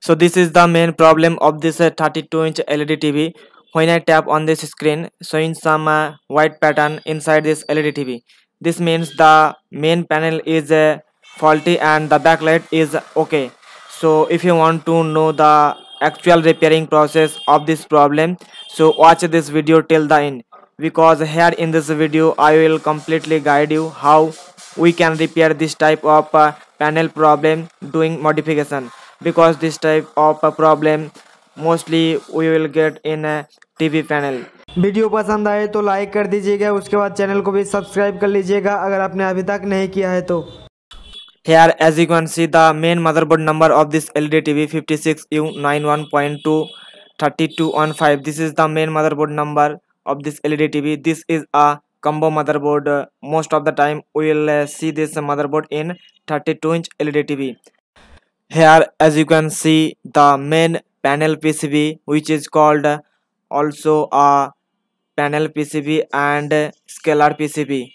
so this is the main problem of this uh, 32 inch led tv when i tap on this screen showing some uh, white pattern inside this led tv this means the main panel is uh, faulty and the backlight is okay so if you want to know the actual repairing process of this problem so watch this video till the end because here in this video I will completely guide you how we can repair this type of uh, panel problem doing modification because this type of a problem mostly we will get in a tv panel video पसंद आए तो like कर दीजिएगा उसके बाद channel को भी subscribe कर लीजिएगा अगर आपने अभी तक नहीं किया है तो here as you can see the main motherboard number of this L T V fifty six two thirty two one five this is the main mother board number of this L LED TV this is a mother board most of the time will see this mother board in thirty two inch LED TV here as you can see the main panel pcb which is called also a panel pcb and scalar pcb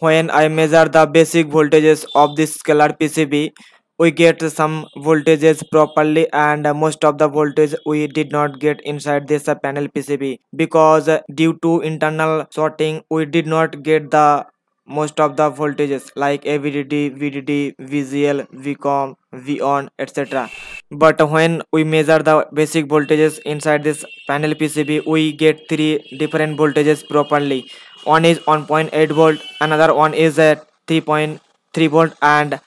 when i measure the basic voltages of this scalar pcb we get some voltages properly and most of the voltage we did not get inside this panel pcb because due to internal sorting we did not get the most of the voltages like avdd vdd vgl vcom V on etc but when we measure the basic voltages inside this panel PCB we get three different voltages properly one is 1.8 volt another one is at 3.3 volt and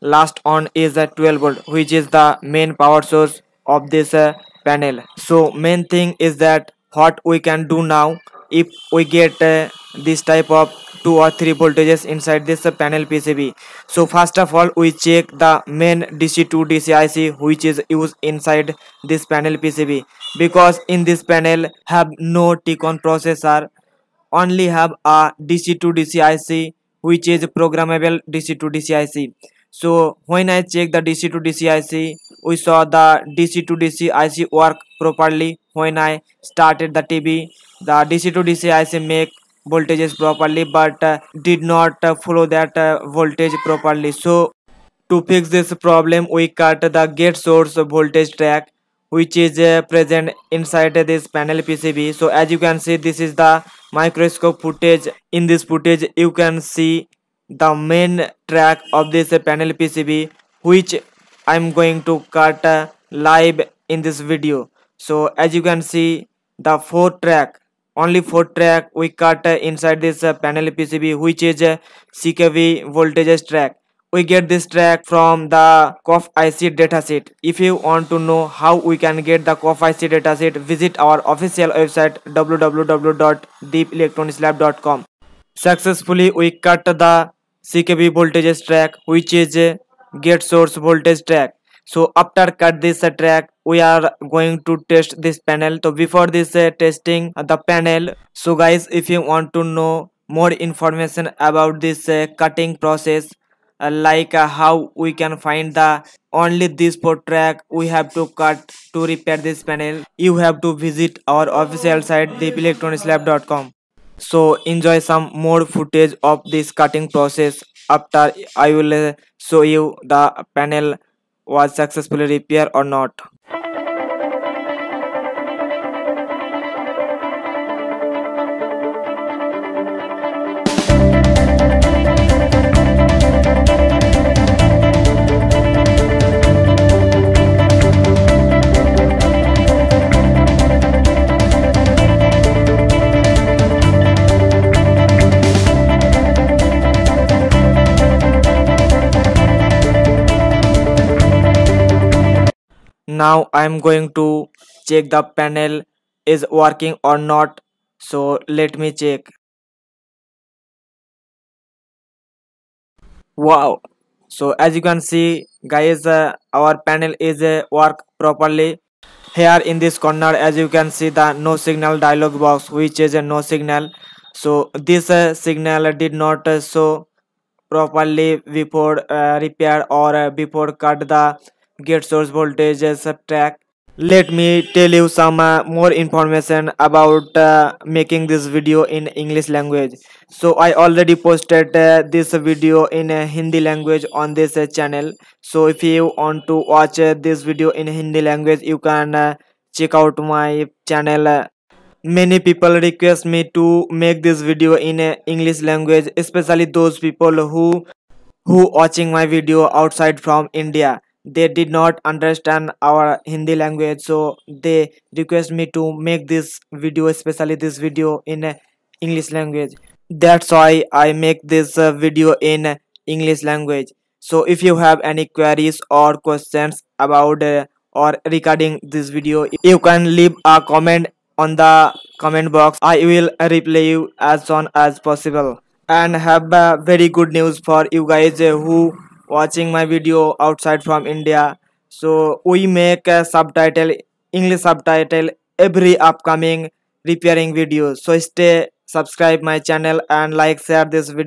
last one is at 12 volt which is the main power source of this uh, panel so main thing is that what we can do now if we get uh, this type of two or three voltages inside this panel PCB. So first of all we check the main DC to DC IC which is used inside this panel PCB because in this panel have no TCON processor only have a DC to DC IC which is programmable DC to DC IC. So when I check the DC to DC IC we saw the DC to DC IC work properly when I started the TV the DC to DC IC make voltages properly but uh, did not uh, follow that uh, voltage properly so to fix this problem we cut the gate source voltage track which is uh, present inside this panel PCB so as you can see this is the microscope footage in this footage you can see the main track of this panel PCB which I'm going to cut uh, live in this video so as you can see the four track only four track we cut inside this uh, panel PCB which is a uh, CKV voltages track. We get this track from the COF IC dataset. If you want to know how we can get the COF IC dataset, visit our official website www.deepelectronics.lab.com. Successfully we cut the CKV voltages track which is a uh, gate source voltage track so after cut this uh, track we are going to test this panel so before this uh, testing the panel so guys if you want to know more information about this uh, cutting process uh, like uh, how we can find the only this for track we have to cut to repair this panel you have to visit our official site theelectronicslab.com. so enjoy some more footage of this cutting process after i will uh, show you the panel was successfully repaired or not. now i'm going to check the panel is working or not so let me check wow so as you can see guys uh, our panel is uh, work properly here in this corner as you can see the no signal dialog box which is a no signal so this uh, signal did not uh, show properly before uh, repair or uh, before cut the get source voltage subtract let me tell you some uh, more information about uh, making this video in english language so i already posted uh, this video in uh, hindi language on this uh, channel so if you want to watch uh, this video in hindi language you can check out my channel many people request me to make this video in english language especially those people who who watching my video outside from india they did not understand our hindi language so they request me to make this video especially this video in english language that's why i make this uh, video in english language so if you have any queries or questions about uh, or regarding this video you can leave a comment on the comment box i will reply you as soon as possible and have very good news for you guys who watching my video outside from India. So we make a subtitle, English subtitle every upcoming repairing video. So stay subscribe my channel and like share this video.